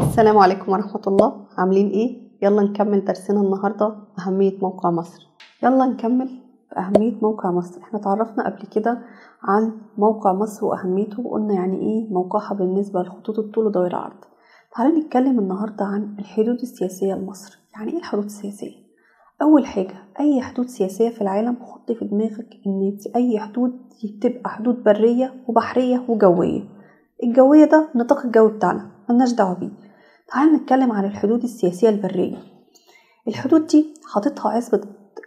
السلام عليكم ورحمة الله عاملين ايه؟ يلا نكمل درسنا النهاردة أهمية موقع مصر يلا نكمل أهمية موقع مصر احنا تعرفنا قبل كده عن موقع مصر وأهميته وقلنا يعني ايه موقعها بالنسبة لخطوط الطول ودوائر العرض تعالى نتكلم النهاردة عن الحدود السياسية لمصر يعني ايه الحدود السياسية؟ أول حاجة أي حدود سياسية في العالم حط في دماغك إن أي حدود دي بتبقى حدود برية وبحرية وجوية الجوية ده نطاق الجو بتاعنا ملناش دعوة بيه تعال نتكلم عن الحدود السياسية البرية الحدود دي حاططها عصبة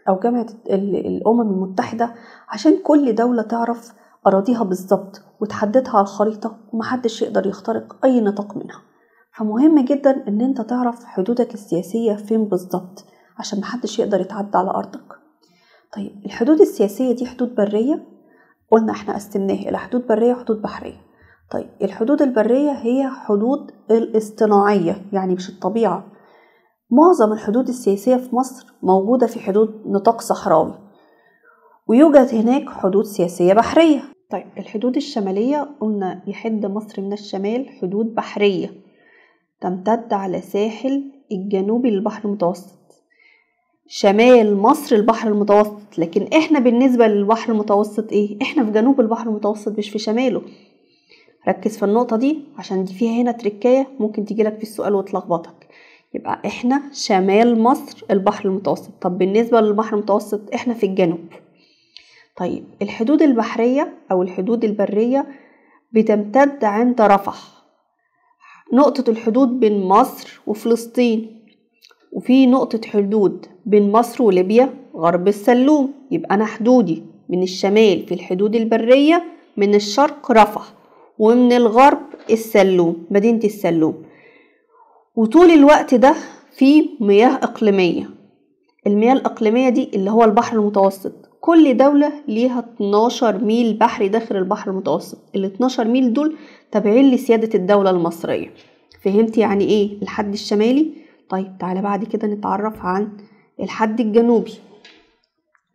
أو جامعة الأمم المتحدة عشان كل دولة تعرف أراضيها بالظبط وتحددها على الخريطة ومحدش يقدر يخترق أي نطاق منها فمهم جدا إن أنت تعرف حدودك السياسية فين بالظبط عشان محدش يقدر يتعدى على أرضك طيب الحدود السياسية دي حدود برية قلنا احنا قسمناها إلى حدود برية وحدود بحرية طيب الحدود البرية هي حدود الاصطناعية يعني مش الطبيعة معظم الحدود السياسية في مصر موجودة في حدود نطاق صحراوي ويوجد هناك حدود سياسية بحرية طيب الحدود الشمالية قلنا يحد مصر من الشمال حدود بحرية تمتد على ساحل الجنوبي للبحر المتوسط شمال مصر البحر المتوسط لكن احنا بالنسبة للبحر المتوسط ايه احنا في جنوب البحر المتوسط مش في شماله ركز في النقطة دي عشان دي فيها هنا تركاية ممكن تجيلك في السؤال وتلخبطك يبقى احنا شمال مصر البحر المتوسط طب بالنسبة للبحر المتوسط احنا في الجنوب طيب الحدود البحرية او الحدود البرية بتمتد عند رفح نقطة الحدود بين مصر وفلسطين وفي نقطة حدود بين مصر وليبيا غرب السلوم يبقى أنا حدودي من الشمال في الحدود البرية من الشرق رفح ومن الغرب السلوم مدينة السلوم وطول الوقت ده في مياه إقليمية المياه الإقليمية دي اللي هو البحر المتوسط كل دولة ليها 12 ميل بحري داخل البحر المتوسط ال 12 ميل دول تابعين لسيادة الدولة المصرية فهمت يعني ايه الحد الشمالي طيب تعالى بعد كده نتعرف عن الحد الجنوبي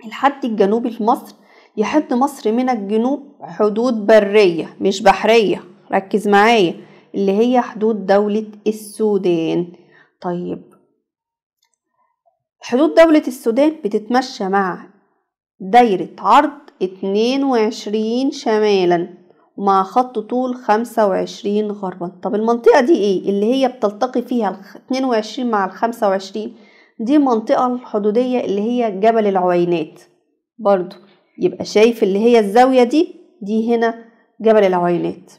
الحد الجنوبي في مصر يحد مصر من الجنوب حدود برية مش بحرية ركز معايا اللي هي حدود دولة السودان طيب حدود دولة السودان بتتمشى مع دايرة عرض اتنين وعشرين شمالا ومع خط طول خمسة وعشرين غربا طب المنطقة دي ايه اللي هي بتلتقي فيها اتنين وعشرين مع الخمسة وعشرين دي المنطقة الحدودية اللي هي جبل العوينات برضو يبقى شايف اللي هي الزاوية دي دي هنا جبل العويلات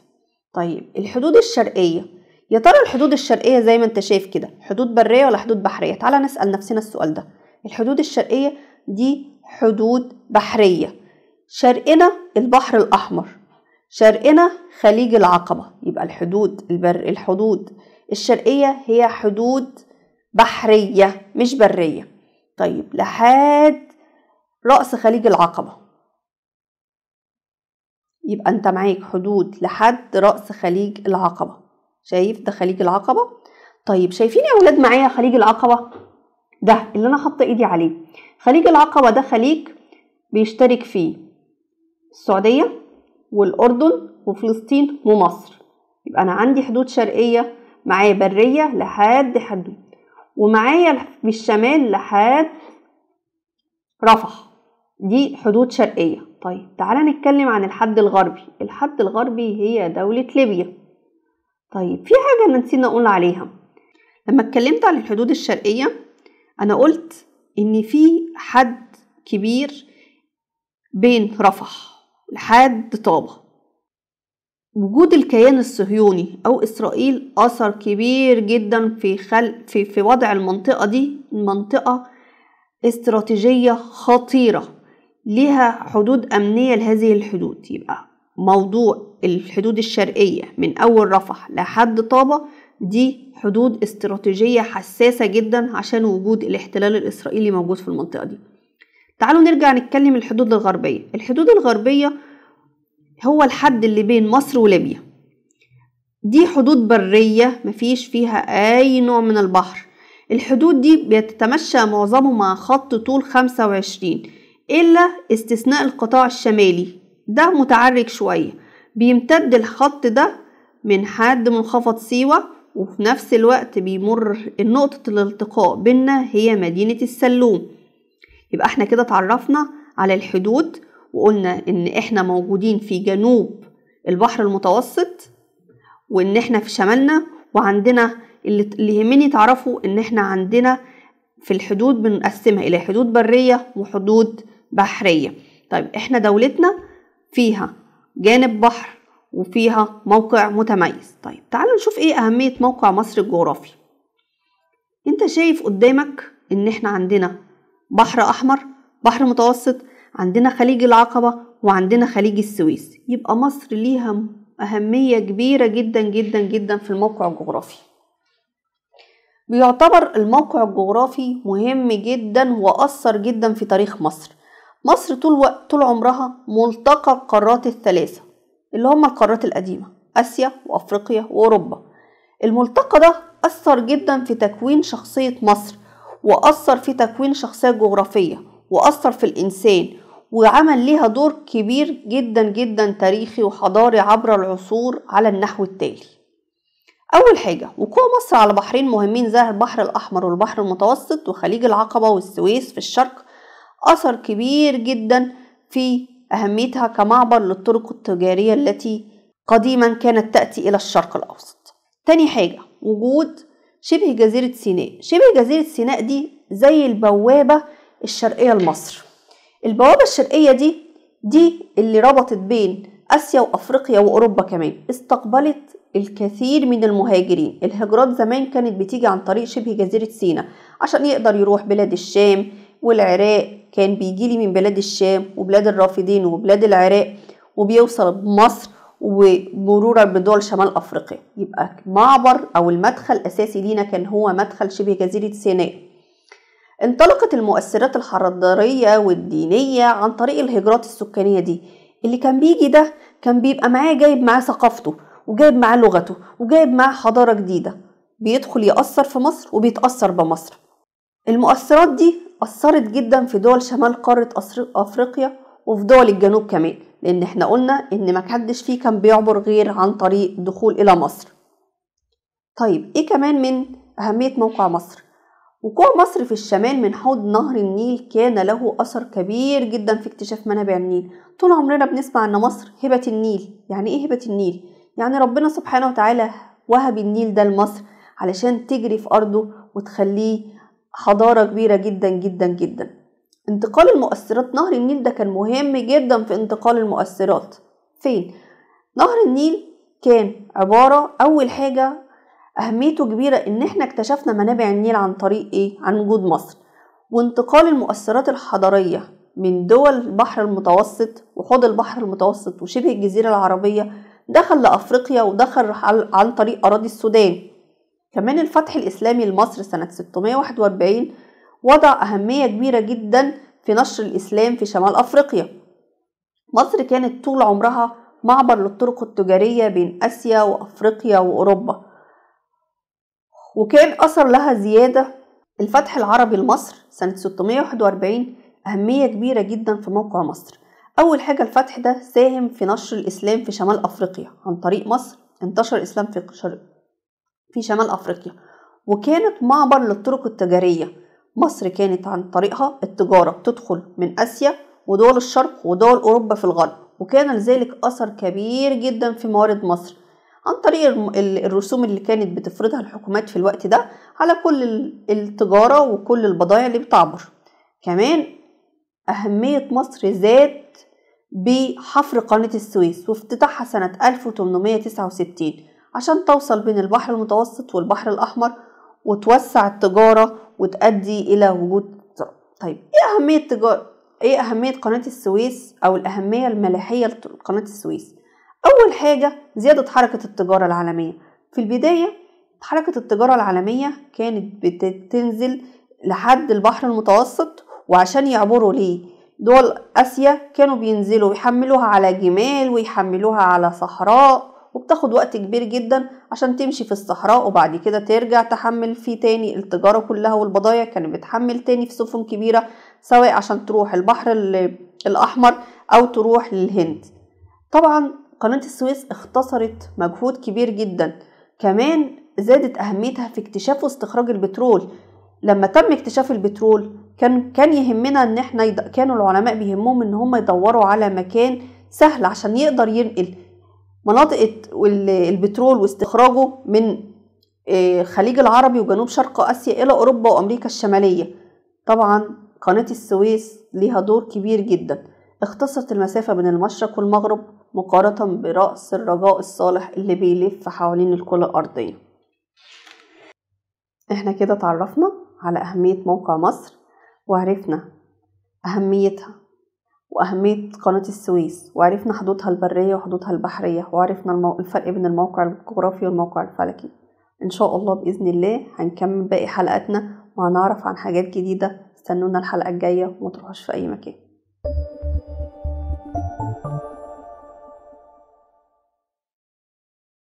طيب الحدود الشرقية يا ترى الحدود الشرقية زي ما انت شايف كده حدود برية ولا حدود بحرية تعالى نسأل نفسنا السؤال ده الحدود الشرقية دي حدود بحرية شرقنا البحر الأحمر شرقنا خليج العقبة يبقى الحدود البر الحدود الشرقية هي حدود بحرية مش برية طيب لحد رأس خليج العقبة يبقى انت معاك حدود لحد رأس خليج العقبة شايف ده خليج العقبة طيب شايفين يا ولاد معايا خليج العقبة ده اللي انا حاطه ايدي عليه خليج العقبة ده خليج بيشترك فيه السعودية والأردن وفلسطين ومصر يبقى أنا عندي حدود شرقية معايا برية لحد حدود ومعايا بالشمال لحد رفح دي حدود شرقية طيب تعالى نتكلم عن الحد الغربي الحد الغربي هي دولة ليبيا طيب في حاجة أنا نسينا أقول عليها لما اتكلمت عن الحدود الشرقية أنا قلت إن في حد كبير بين رفح لحد طابة وجود الكيان الصهيوني أو إسرائيل أثر كبير جدا في خل في, في وضع المنطقة دي منطقة استراتيجية خطيرة لها حدود أمنية لهذه الحدود يبقى موضوع الحدود الشرقية من أول رفح لحد طابة دي حدود استراتيجية حساسة جدا عشان وجود الاحتلال الإسرائيلي موجود في المنطقة دي تعالوا نرجع نتكلم الحدود الغربية الحدود الغربية هو الحد اللي بين مصر وليبيا دي حدود برية مفيش فيها أي نوع من البحر الحدود دي بتتمشى معظمه مع خط طول 25 إلا استثناء القطاع الشمالي ده متعرج شوية بيمتد الخط ده من حد منخفض سيوة وفي نفس الوقت بيمر نقطة الالتقاء بينا هي مدينة السلوم يبقى احنا كده اتعرفنا على الحدود وقلنا ان احنا موجودين في جنوب البحر المتوسط وان احنا في شمالنا وعندنا اللي يهمني تعرفوا ان احنا عندنا في الحدود بنقسمها الى حدود برية وحدود بحرية طيب احنا دولتنا فيها جانب بحر وفيها موقع متميز طيب تعالوا نشوف ايه أهمية موقع مصر الجغرافي انت شايف قدامك ان احنا عندنا بحر أحمر بحر متوسط عندنا خليج العقبة وعندنا خليج السويس يبقى مصر ليها أهمية كبيرة جدا جدا جدا في الموقع الجغرافي بيعتبر الموقع الجغرافي مهم جدا وأثر جدا في تاريخ مصر مصر طول وقت طول عمرها ملتقى القارات الثلاثة اللي هما القارات القديمة آسيا وأفريقيا وأوروبا الملتقى ده أثر جدا في تكوين شخصية مصر وأثر في تكوين شخصية جغرافية وأثر في الإنسان وعمل ليها دور كبير جدا جدا تاريخي وحضاري عبر العصور على النحو التالي أول حاجة وقوع مصر على بحرين مهمين زي البحر الأحمر والبحر المتوسط وخليج العقبة والسويس في الشرق أثر كبير جدا في أهميتها كمعبر للطرق التجارية التي قديما كانت تأتي إلى الشرق الأوسط تاني حاجة وجود شبه جزيرة سيناء شبه جزيرة سيناء دي زي البوابة الشرقية لمصر البوابة الشرقية دي دي اللي ربطت بين آسيا وأفريقيا وأوروبا كمان استقبلت الكثير من المهاجرين الهجرات زمان كانت بتيجي عن طريق شبه جزيرة سيناء عشان يقدر يروح بلاد الشام والعراق كان بيجيلي من بلاد الشام وبلاد الرافدين وبلاد العراق وبيوصل بمصر ومرورا بدول شمال افريقيا يبقى معبر او المدخل الاساسي لينا كان هو مدخل شبه جزيره سيناء انطلقت المؤثرات الحضاريه والدينيه عن طريق الهجرات السكانيه دي اللي كان بيجي ده كان بيبقى معاه جايب معاه ثقافته وجايب معاه لغته وجايب معاه حضاره جديده بيدخل يأثر في مصر وبيتأثر بمصر المؤثرات دي أثرت جدا في دول شمال قارة أفريقيا وفي دول الجنوب كمان لأن احنا قلنا إن محدش فيه كان بيعبر غير عن طريق دخول إلى مصر طيب إيه كمان من أهمية موقع مصر؟ وقوع مصر في الشمال من حوض نهر النيل كان له أثر كبير جدا في اكتشاف منابع النيل طول عمرنا بنسمع أن مصر هبة النيل يعني إيه هبة النيل؟ يعني ربنا سبحانه وتعالى وهب النيل ده لمصر علشان تجري في أرضه وتخليه حضارة كبيرة جدا جدا جدا انتقال المؤثرات نهر النيل ده كان مهم جدا في انتقال المؤثرات فين؟ نهر النيل كان عبارة أول حاجة أهميته كبيرة إن إحنا اكتشفنا منابع النيل عن طريق إيه؟ عن وجود مصر وانتقال المؤثرات الحضارية من دول البحر المتوسط وحوض البحر المتوسط وشبه الجزيرة العربية دخل لأفريقيا ودخل عن طريق أراضي السودان كمان الفتح الإسلامي لمصر سنة 641 وضع أهمية كبيرة جدا في نشر الإسلام في شمال أفريقيا مصر كانت طول عمرها معبر للطرق التجارية بين آسيا وأفريقيا وأوروبا وكان أثر لها زيادة الفتح العربي لمصر سنة 641 أهمية كبيرة جدا في موقع مصر أول حاجة الفتح ده ساهم في نشر الإسلام في شمال أفريقيا عن طريق مصر انتشر الإسلام في في شمال أفريقيا وكانت معبر للطرق التجارية مصر كانت عن طريقها التجارة بتدخل من آسيا ودول الشرق ودول أوروبا في الغرب وكان لذلك أثر كبير جدا في موارد مصر عن طريق الرسوم اللي كانت بتفرضها الحكومات في الوقت ده على كل التجارة وكل البضائع اللي بتعبر كمان أهمية مصر زاد بحفر قناة السويس وافتتاحها سنة 1869 عشان توصل بين البحر المتوسط والبحر الأحمر وتوسع التجارة وتؤدي إلى وجود طيب إيه أهمية التجارة إيه أهمية قناة السويس أو الأهمية الملاحية لقناة السويس أول حاجة زيادة حركة التجارة العالمية في البداية حركة التجارة العالمية كانت بتنزل لحد البحر المتوسط وعشان يعبروا ليه دول آسيا كانوا بينزلوا يحملوها على جمال ويحملوها على صحراء وبتاخد وقت كبير جدا عشان تمشي في الصحراء وبعد كده ترجع تحمل فيه تاني التجارة كلها والبضايع كانت بتحمل تاني في سفن كبيرة سواء عشان تروح البحر الأحمر أو تروح للهند طبعا قناة السويس اختصرت مجهود كبير جدا كمان زادت أهميتها في اكتشاف واستخراج البترول لما تم اكتشاف البترول كان كان يهمنا ان احنا يد... كانوا العلماء بيهمهم ان هم يدوروا على مكان سهل عشان يقدر ينقل مناطق البترول واستخراجه من آه، خليج العربي وجنوب شرق آسيا إلى أوروبا وأمريكا الشمالية طبعا قناة السويس ليها دور كبير جدا اختصرت المسافة بين المشرق والمغرب مقارنة برأس الرجاء الصالح اللي بيلف حوالين الكرة الأرضية احنا كده تعرفنا على أهمية موقع مصر وعرفنا أهميتها وأهمية قناة السويس وعرفنا حدودها البرية وحدودها البحرية وعرفنا الفرق بين الموقع الجغرافي والموقع الفلكي إن شاء الله بإذن الله هنكمل باقي حلقاتنا وهنعرف عن حاجات جديدة استنونا الحلقة الجاية ومتروحوش في أي مكان